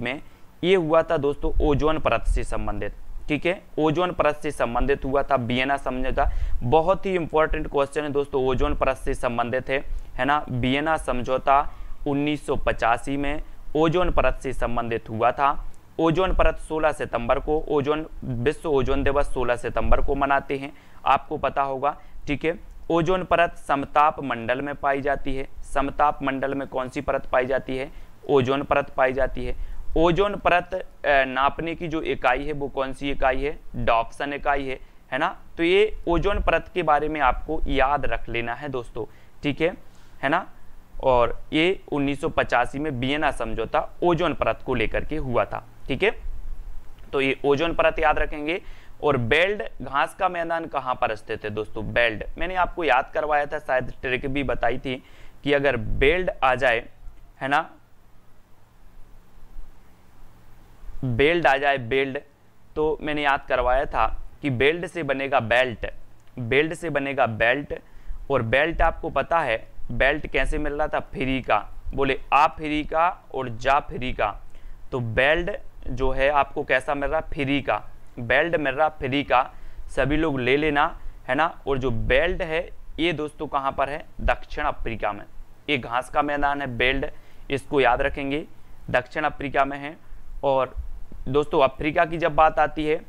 में ये हुआ था दोस्तों ओजोन परत से संबंधित ठीक है ओजोन परत से संबंधित हुआ था बियना समझौता बहुत ही इंपॉर्टेंट क्वेश्चन है दोस्तों ओजोन परत से संबंधित है है ना बियना समझौता उन्नीस में ओजोन परत से संबंधित हुआ था ओजोन परत 16 सितंबर को ओजोन विश्व ओजोन दिवस 16 सितंबर को मनाते हैं आपको पता होगा ठीक है ओजोन परत समताप मंडल में पाई जाती है समताप मंडल में कौन सी परत पाई जाती है ओजोन परत पाई जाती है ओजोन परत नापने की जो इकाई है वो कौन सी इकाई है डॉप्सन इकाई है है ना तो ये ओजोन परत के बारे में आपको याद रख लेना है दोस्तों ठीक है है ना और ये उन्नीस में बियना समझौता ओजोन परत को लेकर के हुआ था ठीक है तो ये ओजोन परत याद रखेंगे और बेल्ड घास का मैदान कहाँ पर स्थित है दोस्तों बेल्ड मैंने आपको याद करवाया था शायद ट्रिक भी बताई थी कि अगर बेल्ड आ जाए है ना बेल्ड आ जाए बेल्ड तो मैंने याद करवाया था कि बेल्ड से बनेगा बेल्ट बेल्ट से बनेगा बेल्ट और बेल्ट आपको पता है बेल्ट कैसे मिल रहा था फ्री का बोले आ फ्री का और जा फ्री का तो बेल्ट जो है आपको कैसा मिल रहा फ्री का बेल्ट मेरा फ्री का सभी लोग ले लेना है ना और जो बेल्ट है ये दोस्तों कहाँ पर है दक्षिण अफ्रीका में ये घास का मैदान है बेल्ट इसको याद रखेंगे दक्षिण अफ्रीका में है और दोस्तों अफ्रीका की जब बात आती है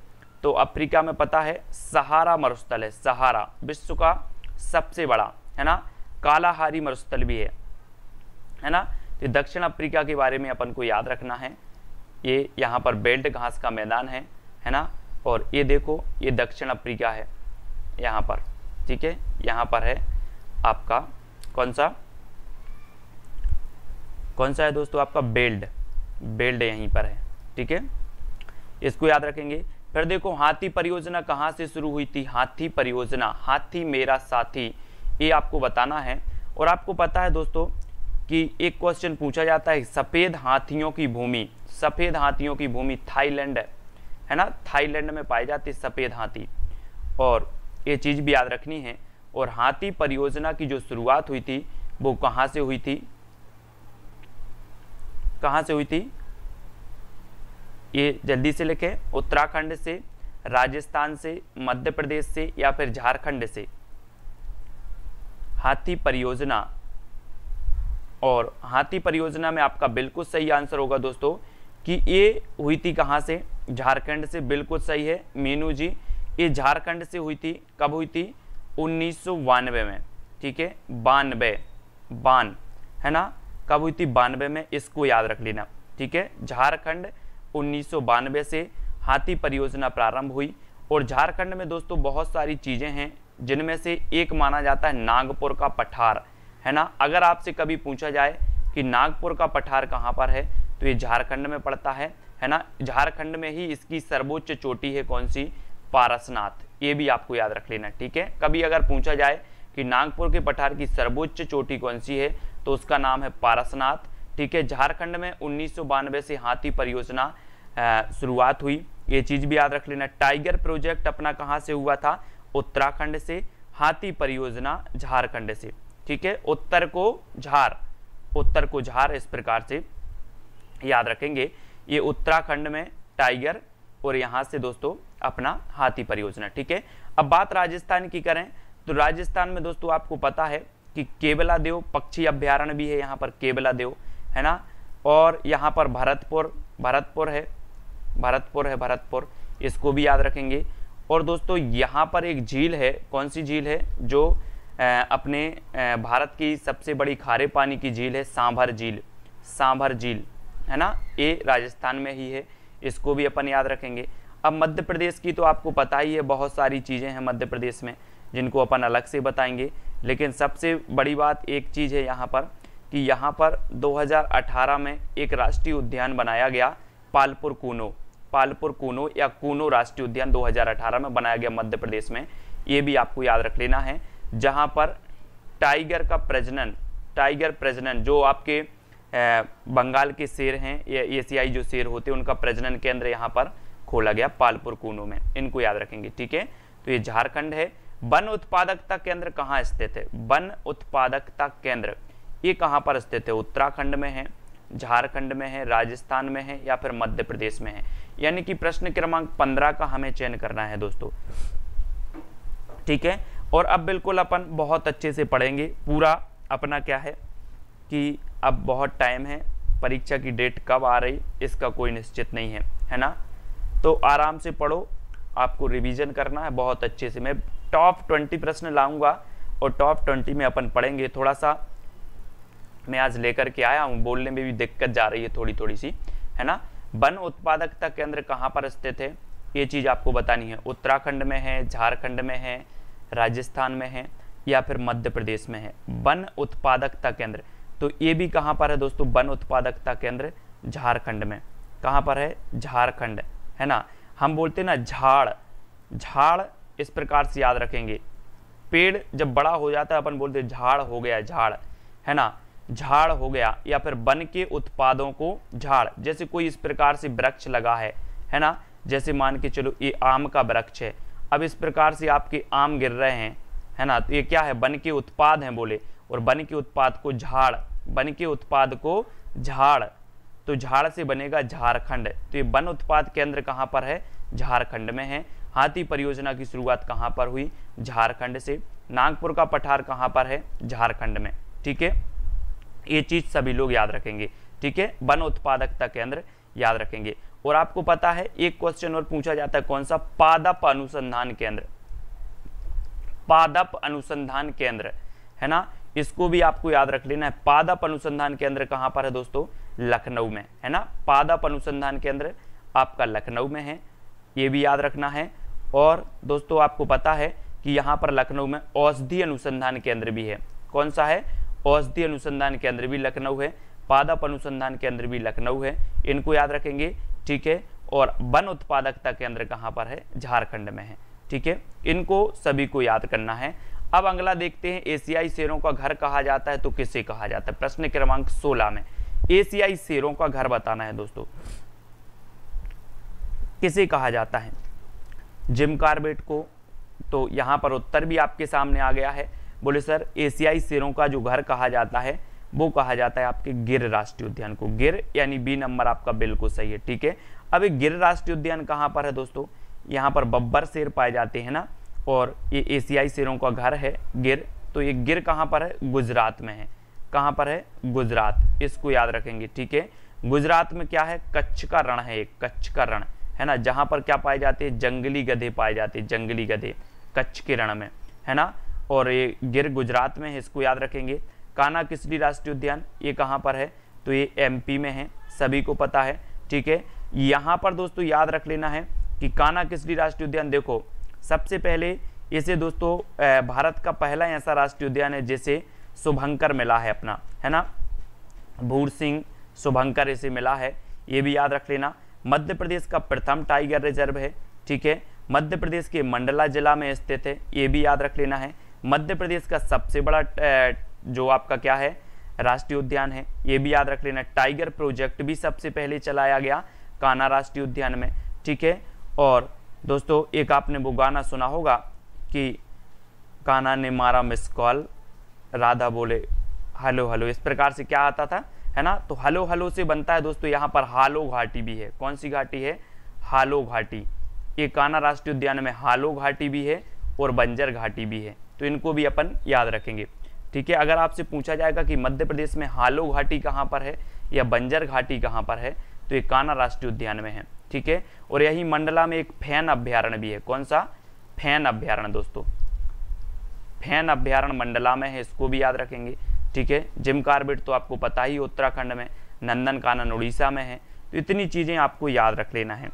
तो अफ्रीका में पता है सहारा मरुस्थल है सहारा विश्व का सबसे बड़ा है ना कालाहारी मरुस्थल भी है है ना तो दक्षिण अफ्रीका के बारे में अपन को याद रखना है ये यहाँ पर बेल्ट घास का मैदान है है ना और ये देखो ये दक्षिण अफ्रीका है यहाँ पर ठीक है यहाँ पर है आपका कौन सा कौन सा है दोस्तों आपका बेल्ड बेल्ड यहीं पर है ठीक है इसको याद रखेंगे फिर देखो हाथी परियोजना कहाँ से शुरू हुई थी हाथी परियोजना हाथी मेरा साथी ये आपको बताना है और आपको पता है दोस्तों कि एक क्वेश्चन पूछा जाता है सफ़ेद हाथियों की भूमि सफ़ेद हाथियों की भूमि थाईलैंड है है ना थाईलैंड में पाई जाती सफ़ेद हाथी और ये चीज़ भी याद रखनी है और हाथी परियोजना की जो शुरुआत हुई थी वो कहाँ से हुई थी कहाँ से हुई थी ये जल्दी से लिखें उत्तराखंड से राजस्थान से मध्य प्रदेश से या फिर झारखंड से हाथी परियोजना और हाथी परियोजना में आपका बिल्कुल सही आंसर होगा दोस्तों कि ये हुई थी कहाँ से झारखंड से बिल्कुल सही है मीनू जी ये झारखंड से हुई थी कब हुई थी उन्नीस में ठीक है बानवे बान है ना कब हुई थी बानवे में इसको याद रख लेना ठीक है झारखंड उन्नीस से हाथी परियोजना प्रारंभ हुई और झारखंड में दोस्तों बहुत सारी चीज़ें हैं जिनमें से एक माना जाता है नागपुर का पठार है ना अगर आपसे कभी पूछा जाए कि नागपुर का पठार कहाँ पर है तो ये झारखंड में पड़ता है है ना झारखंड में ही इसकी सर्वोच्च चोटी है कौन सी पारसनाथ ये भी आपको याद रख लेना ठीक है कभी अगर पूछा जाए कि नागपुर के पठार की सर्वोच्च चोटी कौन सी है तो उसका नाम है पारसनाथ ठीक है झारखंड में उन्नीस से हाथी परियोजना शुरुआत हुई ये चीज़ भी याद रख लेना टाइगर प्रोजेक्ट अपना कहाँ से हुआ था उत्तराखंड से हाथी परियोजना झारखंड से ठीक है उत्तर को झार उत्तर को झार इस प्रकार से याद रखेंगे ये उत्तराखंड में टाइगर और यहाँ से दोस्तों अपना हाथी परियोजना ठीक है अब बात राजस्थान की करें तो राजस्थान में दोस्तों आपको पता है कि केवला देव पक्षी अभ्यारण्य भी है यहाँ पर केवला देव है ना और यहाँ पर भरतपुर भरतपुर है भरतपुर है भरतपुर इसको भी याद रखेंगे और दोस्तों यहाँ पर एक झील है कौन सी झील है जो अपने भारत की सबसे बड़ी खारे पानी की झील है सांभर झील सांभर झील है ना ए राजस्थान में ही है इसको भी अपन याद रखेंगे अब मध्य प्रदेश की तो आपको पता ही है बहुत सारी चीज़ें हैं मध्य प्रदेश में जिनको अपन अलग से बताएंगे लेकिन सबसे बड़ी बात एक चीज़ है यहाँ पर कि यहाँ पर 2018 में एक राष्ट्रीय उद्यान बनाया गया पालपुर कूनो पालपुर कूनो या कूनो राष्ट्रीय उद्यान 2018 में बनाया गया मध्य प्रदेश में ये भी आपको याद रख लेना है जहाँ पर टाइगर का प्रजनन टाइगर प्रजनन जो आपके बंगाल के शेर हैं या एशियाई जो शेर होते हैं उनका प्रजनन केंद्र यहाँ पर खोला गया पालपुर कूनों में इनको याद रखेंगे ठीक है तो ये झारखंड है वन उत्पादकता केंद्र कहाँ स्थित है वन उत्पादकता केंद्र ये कहाँ पर स्थित है उत्तराखंड में है झारखंड में है राजस्थान में है या फिर मध्य प्रदेश में है यानी कि प्रश्न क्रमांक पंद्रह का हमें चयन करना है दोस्तों ठीक है और अब बिल्कुल अपन बहुत अच्छे से पढ़ेंगे पूरा अपना क्या है कि अब बहुत टाइम है परीक्षा की डेट कब आ रही इसका कोई निश्चित नहीं है है ना तो आराम से पढ़ो आपको रिवीजन करना है बहुत अच्छे से मैं टॉप ट्वेंटी प्रश्न लाऊंगा और टॉप ट्वेंटी में अपन पढ़ेंगे थोड़ा सा मैं आज लेकर के आया हूँ बोलने में भी दिक्कत जा रही है थोड़ी थोड़ी सी है ना वन उत्पादकता केंद्र कहाँ पर स्थित है ये चीज़ आपको बतानी है उत्तराखंड में है झारखंड में है राजस्थान में है या फिर मध्य प्रदेश में है वन उत्पादकता केंद्र तो ये भी कहाँ पर है दोस्तों वन उत्पादकता केंद्र झारखंड में कहाँ पर है झारखंड है ना हम बोलते हैं ना झाड़ झाड़ इस प्रकार से याद रखेंगे पेड़ जब बड़ा हो जाता है अपन बोलते झाड़ हो गया झाड़ है ना झाड़ हो गया या फिर वन के उत्पादों को झाड़ जैसे कोई इस प्रकार से वृक्ष लगा है है ना जैसे मान के चलो ये आम का वृक्ष है अब इस प्रकार से आपके आम गिर रहे हैं है ना तो ये क्या है वन के उत्पाद हैं बोले और वन के उत्पाद को झाड़ बन के उत्पाद को झाड़ तो झाड़ से बनेगा झारखंड तो ये वन उत्पाद केंद्र कहाँ पर है झारखंड में है हाथी परियोजना की शुरुआत कहाँ पर हुई झारखंड से नागपुर का पठार कहाँ पर है झारखंड में ठीक है ये चीज़ सभी लोग याद रखेंगे ठीक है वन उत्पादकता केंद्र याद रखेंगे और आपको पता है एक क्वेश्चन और पूछा जाता है कौन सा पादप अनुसंधान केंद्र पादप अनुसंधान केंद्र है ना इसको भी आपको याद रख लेना है पादप अनुसंधान केंद्र कहां पर है दोस्तों लखनऊ में है ना पादप अनुसंधान केंद्र आपका लखनऊ में है ये भी याद रखना है और दोस्तों आपको पता है कि यहाँ पर लखनऊ में औषधि अनुसंधान केंद्र भी है कौन सा है औषधि अनुसंधान केंद्र भी लखनऊ है पादप अनुसंधान केंद्र भी लखनऊ है इनको याद रखेंगे ठीक है और वन उत्पादकता केंद्र कहाँ पर है झारखंड में है ठीक है इनको सभी को याद करना है अब अगला देखते हैं एशियाई शेरों का घर कहा जाता है तो किसे कहा जाता है प्रश्न क्रमांक सोलह में एशियाई शेरों का घर बताना है दोस्तों किसे कहा जाता है जिम कार्बेट को तो यहां पर उत्तर भी आपके सामने आ गया है बोले सर एशियाई शेरों का जो घर कहा जाता है वो कहा जाता है आपके गिर राष्ट्रीय उद्यान को गिर यानी बी नंबर आपका बिल्कुल सही है ठीक है अब गिर राष्ट्रीय उद्यान कहाँ पर है दोस्तों यहाँ पर बब्बर शेर पाए जाते हैं ना और ये एशियाई शेरों का घर है गिर तो ये गिर कहाँ पर है गुजरात में है कहाँ पर है गुजरात इसको याद रखेंगे ठीक है गुजरात में क्या है कच्छ का रण है एक कच्छ का रण है ना जहाँ पर क्या पाए जाते हैं जंगली गधे पाए जाते हैं जंगली गधे कच्छ के रण में है ना और ये गिर गुजरात में है इसको याद रखेंगे काना किसली राष्ट्रीय उद्यान ये कहाँ पर है तो ये एम में है सभी को पता है ठीक है यहाँ पर दोस्तों याद रख लेना है कि काना किसली राष्ट्रीय उद्यान देखो सबसे पहले इसे दोस्तों भारत का पहला ऐसा राष्ट्रीय उद्यान है जैसे शुभंकर मिला है अपना है ना भूर सिंह शुभंकर इसे मिला है ये भी याद रख लेना मध्य प्रदेश का प्रथम टाइगर रिजर्व है ठीक है मध्य प्रदेश के मंडला जिला में स्थित है ये भी याद रख लेना है मध्य प्रदेश का सबसे बड़ा जो आपका क्या है राष्ट्रीय उद्यान है ये भी याद रख लेना टाइगर प्रोजेक्ट भी सबसे पहले चलाया गया काना राष्ट्रीय उद्यान में ठीक है और दोस्तों एक आपने वो गाना सुना होगा कि काना ने मारा मिस कॉल राधा बोले हेलो हेलो इस प्रकार से क्या आता था है ना तो हेलो हेलो से बनता है दोस्तों यहाँ पर हालो घाटी भी है कौन सी घाटी है हालो घाटी ये काना राष्ट्रीय उद्यान में हालो घाटी भी है और बंजर घाटी भी है तो इनको भी अपन याद रखेंगे ठीक है अगर आपसे पूछा जाएगा कि मध्य प्रदेश में हालो घाटी कहाँ पर है या बंजर घाटी कहाँ पर है तो ये काना राष्ट्रीय उद्यान में है ठीक है और यही मंडला में एक फैन अभ्यारण भी है कौन सा फैन अभ्यारण दोस्तों फैन अभ्यारण मंडला में है इसको भी याद रखेंगे ठीक है जिम कार्बेट तो आपको पता ही उत्तराखंड में नंदन कानन उड़ीसा में है तो इतनी चीज़ें आपको याद रख लेना है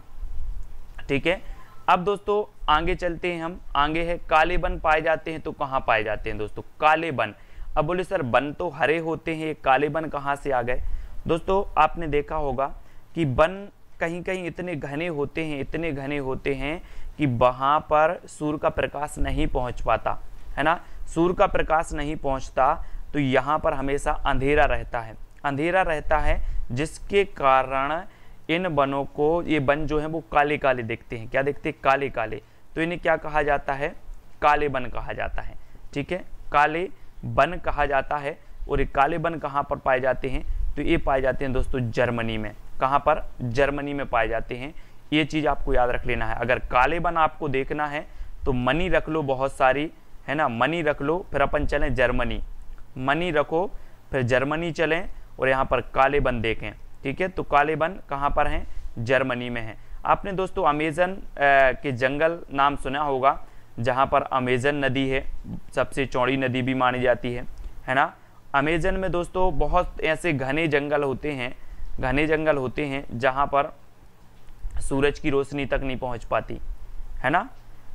ठीक है अब दोस्तों आगे चलते हैं हम आगे है काले बन पाए जाते हैं तो कहाँ पाए जाते हैं दोस्तों काले बन अब बोले सर बन तो हरे होते हैं ये काले बन कहाँ से आ गए दोस्तों आपने देखा होगा कि बन कहीं कहीं इतने घने होते हैं इतने घने होते हैं कि वहाँ पर सूर्य का प्रकाश नहीं पहुँच पाता है ना सूर्य का प्रकाश नहीं पहुँचता तो यहाँ पर हमेशा अंधेरा रहता है अंधेरा रहता है जिसके कारण इन वनों को ये वन बन जो हैं वो काले काले देखते हैं क्या देखते हैं काले काले तो इन्हें क्या कहा जाता है काले वन कहा जाता है ठीक है काले वन कहा जाता है और ये काले वन कहाँ पर पाए जाते हैं तो ये पाए जाते हैं दोस्तों जर्मनी में कहाँ पर जर्मनी में पाए जाते हैं ये चीज़ आपको याद रख लेना है अगर कालेबन आपको देखना है तो मनी रख लो बहुत सारी है ना मनी रख लो फिर अपन चलें जर्मनी मनी रखो फिर जर्मनी चलें और यहाँ पर कालेबन देखें ठीक है तो कालेबन कहाँ पर हैं जर्मनी में हैं आपने दोस्तों अमेज़न के जंगल नाम सुना होगा जहाँ पर अमेज़न नदी है सबसे चौड़ी नदी भी मानी जाती है है ना अमेज़न में दोस्तों बहुत ऐसे घने जंगल होते हैं घने जंगल होते हैं जहाँ पर सूरज की रोशनी तक नहीं पहुँच पाती है ना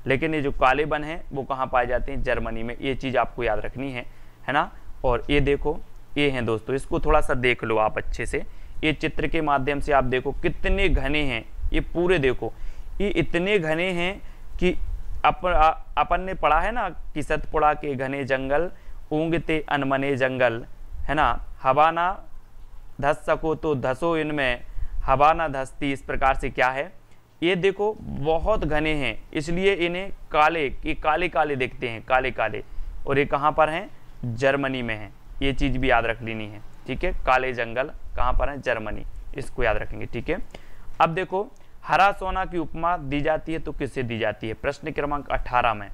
लेकिन ये जो काले बन हैं वो कहाँ पाए जाते हैं जर्मनी में ये चीज़ आपको याद रखनी है है ना और ये देखो ये हैं दोस्तों इसको थोड़ा सा देख लो आप अच्छे से ये चित्र के माध्यम से आप देखो कितने घने हैं ये पूरे देखो ये इतने घने हैं कि अपन अपन ने पढ़ा है ना कि सतपुड़ा के घने जंगल ऊँगते अनमने जंगल है ना हवाना धस सको तो धसो इनमें हवा ना धसती इस प्रकार से क्या है ये देखो बहुत घने हैं इसलिए इन्हें काले ये काले काले देखते हैं काले काले और ये कहाँ पर हैं जर्मनी में हैं ये चीज़ भी याद रख लेनी है ठीक है काले जंगल कहाँ पर हैं जर्मनी इसको याद रखेंगे ठीक है अब देखो हरा सोना की उपमा दी जाती है तो किससे दी जाती है प्रश्न क्रमांक अट्ठारह में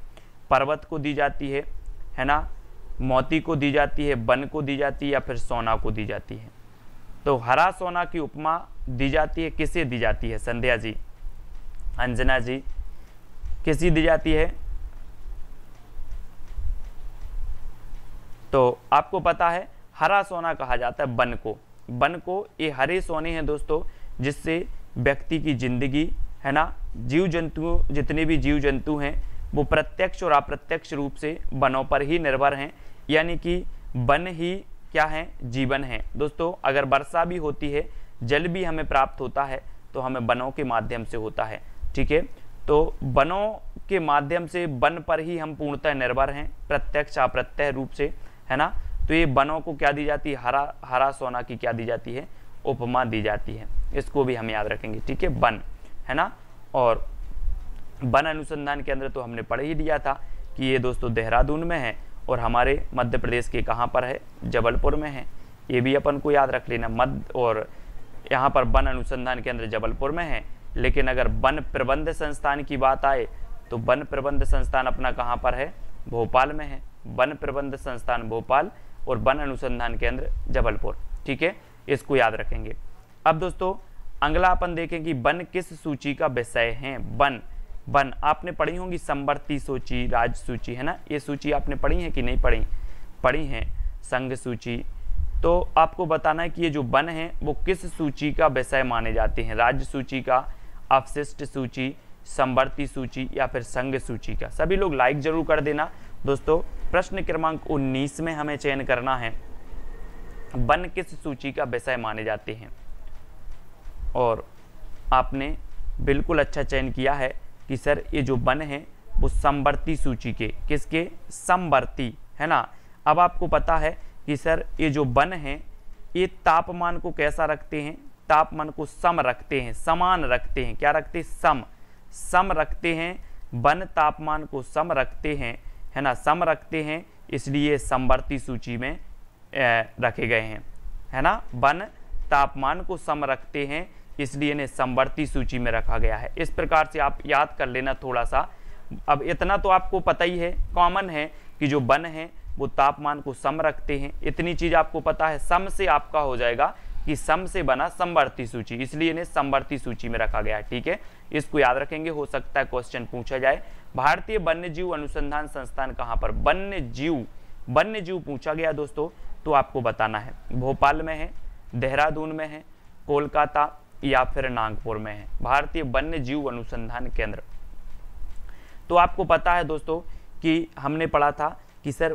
पर्वत को दी जाती है है ना मोती को दी जाती है बन को दी जाती है या फिर सोना को दी जाती है तो हरा सोना की उपमा दी जाती है किसे दी जाती है संध्या जी अंजना जी किसी दी जाती है तो आपको पता है हरा सोना कहा जाता है बन को बन को ये हरे सोने हैं दोस्तों जिससे व्यक्ति की जिंदगी है ना जीव जंतुओं जितने भी जीव जंतु हैं वो प्रत्यक्ष और अप्रत्यक्ष रूप से बनों पर ही निर्भर हैं यानी कि वन ही क्या है जीवन है दोस्तों अगर वर्षा भी होती है जल भी हमें प्राप्त होता है तो हमें वनों के माध्यम से होता है ठीक है तो वनों के माध्यम से वन पर ही हम पूर्णतः निर्भर हैं प्रत्यक्ष अप्रत्यय रूप से है ना तो ये वनों को क्या दी जाती है हरा हरा सोना की क्या दी जाती है उपमा दी जाती है इसको भी हम याद रखेंगे ठीक है वन है ना और वन अनुसंधान केंद्र तो हमने पढ़ ही दिया था कि ये दोस्तों देहरादून में है और हमारे मध्य प्रदेश के कहाँ पर है जबलपुर में है ये भी अपन को याद रख लेना मध्य और यहाँ पर वन अनुसंधान केंद्र जबलपुर में है लेकिन अगर वन प्रबंध संस्थान की बात आए तो वन प्रबंध संस्थान अपना कहाँ पर है भोपाल में है वन प्रबंध संस्थान भोपाल और वन अनुसंधान केंद्र जबलपुर ठीक है इसको याद रखेंगे अब दोस्तों अगला अपन देखें कि वन किस सूची का विषय है वन वन आपने पढ़ी होंगी संवर्ती सूची राज सूची है ना ये सूची आपने पढ़ी है कि नहीं पढ़ी पढ़ी है संघ सूची तो आपको बताना है कि ये जो वन है वो किस सूची का विषय माने जाते हैं राज्य सूची का अवशिष्ट सूची संवर्ती सूची या फिर संघ सूची का सभी लोग लाइक जरूर कर देना दोस्तों प्रश्न क्रमांक 19 में हमें चयन करना है वन किस सूची का विषय माने जाते हैं और आपने बिल्कुल अच्छा चयन किया है कि सर ये जो वन हैं वो समवर्ती सूची के किसके समवर्ती है ना अब आपको पता है कि सर ये जो वन हैं ये तापमान को कैसा रखते हैं तापमान को सम रखते हैं समान रखते हैं क्या रखते हैं सम सम रखते हैं वन तापमान को सम रखते हैं है ना सम रखते हैं इसलिए समवर्ती सूची में रखे गए हैं है ना वन तापमान को सम रखते हैं इसलिए इन्हें संवर्ती सूची में रखा गया है इस प्रकार से आप याद कर लेना थोड़ा सा अब इतना तो आपको पता ही है कॉमन है कि जो वन है वो तापमान को सम रखते हैं इतनी चीज़ आपको पता है सम से आपका हो जाएगा कि सम से बना समवर्ती सूची इसलिए इन्हें समवर्ती सूची में रखा गया है ठीक है इसको याद रखेंगे हो सकता है क्वेश्चन पूछा जाए भारतीय वन्य जीव अनुसंधान संस्थान कहाँ पर वन्य जीव वन्य जीव पूछा गया दोस्तों तो आपको बताना है भोपाल में है देहरादून में है कोलकाता या फिर नागपुर में है भारतीय वन्य जीव अनुसंधान केंद्र तो आपको पता है दोस्तों कि हमने पढ़ा था कि सर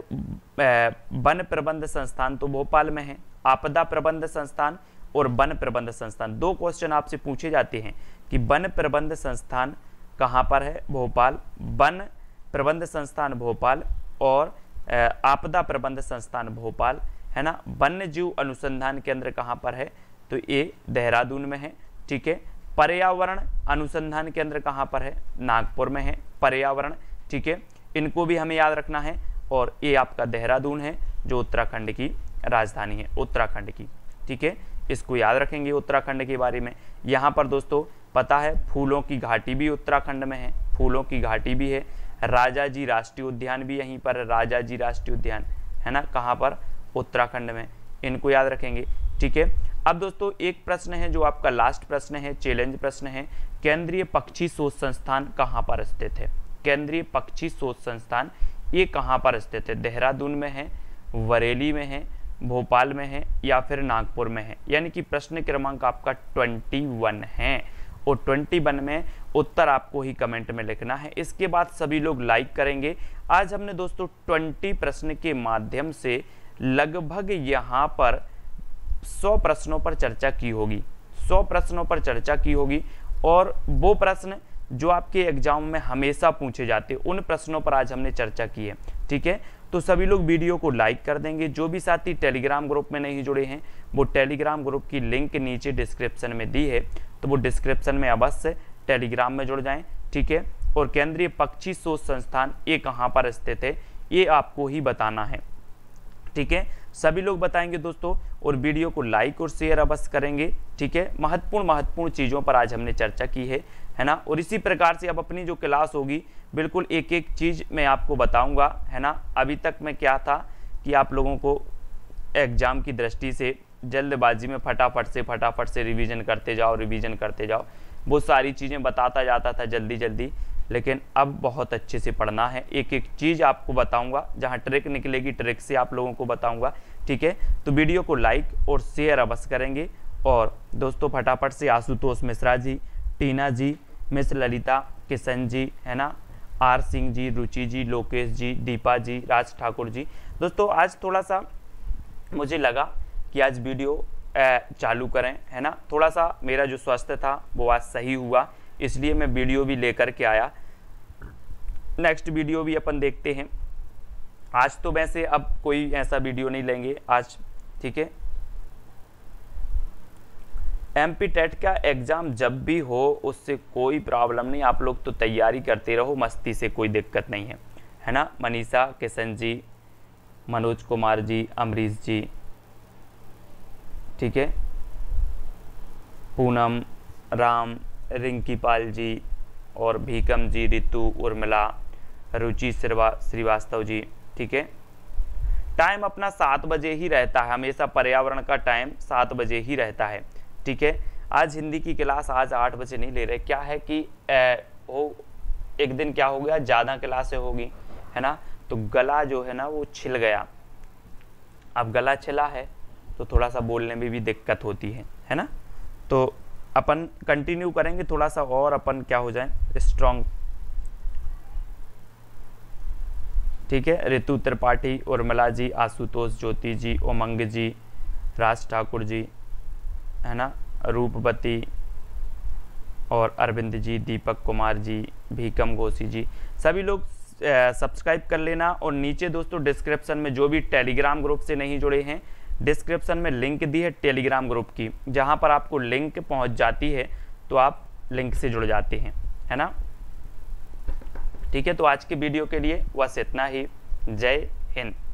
वन प्रबंध संस्थान तो भोपाल में है आपदा प्रबंध संस्थान और वन प्रबंध संस्थान दो क्वेश्चन आपसे पूछे जाते हैं कि वन प्रबंध संस्थान कहाँ पर है भोपाल वन प्रबंध संस्थान भोपाल और आपदा प्रबंध संस्थान भोपाल है ना वन्य जीव अनुसंधान केंद्र कहाँ पर है तो ये देहरादून में है ठीक है पर्यावरण अनुसंधान केंद्र कहाँ पर है नागपुर में है पर्यावरण ठीक है इनको भी हमें याद रखना है और ये आपका देहरादून है जो उत्तराखंड की राजधानी है उत्तराखंड की ठीक है इसको याद रखेंगे उत्तराखंड के बारे में यहाँ पर दोस्तों पता है फूलों की घाटी भी उत्तराखंड में है फूलों की घाटी भी है राजा जी राष्ट्रीय उद्यान भी यहीं पर राजा जी राष्ट्रीय उद्यान है ना कहाँ पर उत्तराखंड में इनको याद रखेंगे ठीक है अब दोस्तों एक प्रश्न है जो आपका लास्ट प्रश्न है चैलेंज प्रश्न है केंद्रीय पक्षी शोध संस्थान कहाँ पर स्थित है केंद्रीय पक्षी शोध संस्थान ये कहाँ पर स्थित है देहरादून में है बरेली में है भोपाल में है या फिर नागपुर में है यानी कि प्रश्न क्रमांक आपका 21 है और 21 में उत्तर आपको ही कमेंट में लिखना है इसके बाद सभी लोग लाइक करेंगे आज हमने दोस्तों 20 प्रश्न के माध्यम से लगभग यहाँ पर सौ प्रश्नों पर चर्चा की होगी सौ प्रश्नों पर चर्चा की होगी और वो प्रश्न जो आपके एग्जाम में हमेशा पूछे जाते उन प्रश्नों पर आज हमने चर्चा की है ठीक है तो सभी लोग वीडियो को लाइक कर देंगे जो भी साथी टेलीग्राम ग्रुप में नहीं जुड़े हैं वो टेलीग्राम ग्रुप की लिंक नीचे डिस्क्रिप्शन में दी है तो वो डिस्क्रिप्शन में अवश्य टेलीग्राम में जुड़ जाएं ठीक है और केंद्रीय पक्षी शोध संस्थान ये कहाँ पर स्थित है ये आपको ही बताना है ठीक है सभी लोग बताएंगे दोस्तों और वीडियो को लाइक और शेयर अवश्य करेंगे ठीक है महत्वपूर्ण महत्वपूर्ण चीज़ों पर आज हमने चर्चा की है है ना और इसी प्रकार से अब अपनी जो क्लास होगी बिल्कुल एक एक चीज़ मैं आपको बताऊंगा है ना अभी तक मैं क्या था कि आप लोगों को एग्ज़ाम की दृष्टि से जल्दबाजी में फटाफट से फटाफट से रिवीजन करते जाओ रिवीजन करते जाओ वो सारी चीज़ें बताता जाता था जल्दी जल्दी लेकिन अब बहुत अच्छे से पढ़ना है एक एक चीज़ आपको बताऊंगा जहां ट्रिक निकलेगी ट्रिक से आप लोगों को बताऊंगा ठीक है तो वीडियो को लाइक और शेयर अवश्य करेंगे और दोस्तों फटाफट से आशुतोष मिश्रा जी टीना जी मिस ललिता किशन जी है ना आर सिंह जी रुचि जी लोकेश जी दीपा जी राज ठाकुर जी दोस्तों आज थोड़ा सा मुझे लगा कि आज वीडियो चालू करें है ना थोड़ा सा मेरा जो स्वास्थ्य था वो आज सही हुआ इसलिए मैं वीडियो भी लेकर के आया नेक्स्ट वीडियो भी अपन देखते हैं आज तो वैसे अब कोई ऐसा वीडियो नहीं लेंगे आज ठीक है एम पी टेट का एग्ज़ाम जब भी हो उससे कोई प्रॉब्लम नहीं आप लोग तो तैयारी करते रहो मस्ती से कोई दिक्कत नहीं है है ना मनीषा किशन जी मनोज कुमार जी अमरीश जी ठीक है पूनम राम रिंकी पाल जी और भीकम जी रितु उर्मिला रुचि श्रीवा श्रीवास्तव जी ठीक है टाइम अपना सात बजे ही रहता है हमेशा पर्यावरण का टाइम सात बजे ही रहता है ठीक है आज हिंदी की क्लास आज आठ बजे नहीं ले रहे क्या है कि ए, ओ, एक दिन क्या हो गया ज़्यादा क्लासें होगी है ना तो गला जो है ना वो छिल गया अब गला छिला है तो थोड़ा सा बोलने में भी दिक्कत होती है है ना तो अपन कंटिन्यू करेंगे थोड़ा सा और अपन क्या हो जाए स्ट्रांग ठीक है रितु त्रिपाठी उर्मिला जी आशुतोष ज्योति जी उमंग जी राज ठाकुर जी है ना रूपवती और अरविंद जी दीपक कुमार जी भीकम गोसी जी सभी लोग सब्सक्राइब कर लेना और नीचे दोस्तों डिस्क्रिप्शन में जो भी टेलीग्राम ग्रुप से नहीं जुड़े हैं डिस्क्रिप्शन में लिंक दी है टेलीग्राम ग्रुप की जहाँ पर आपको लिंक पहुँच जाती है तो आप लिंक से जुड़ जाते हैं है ना ठीक है तो आज की वीडियो के लिए बस इतना ही जय हिंद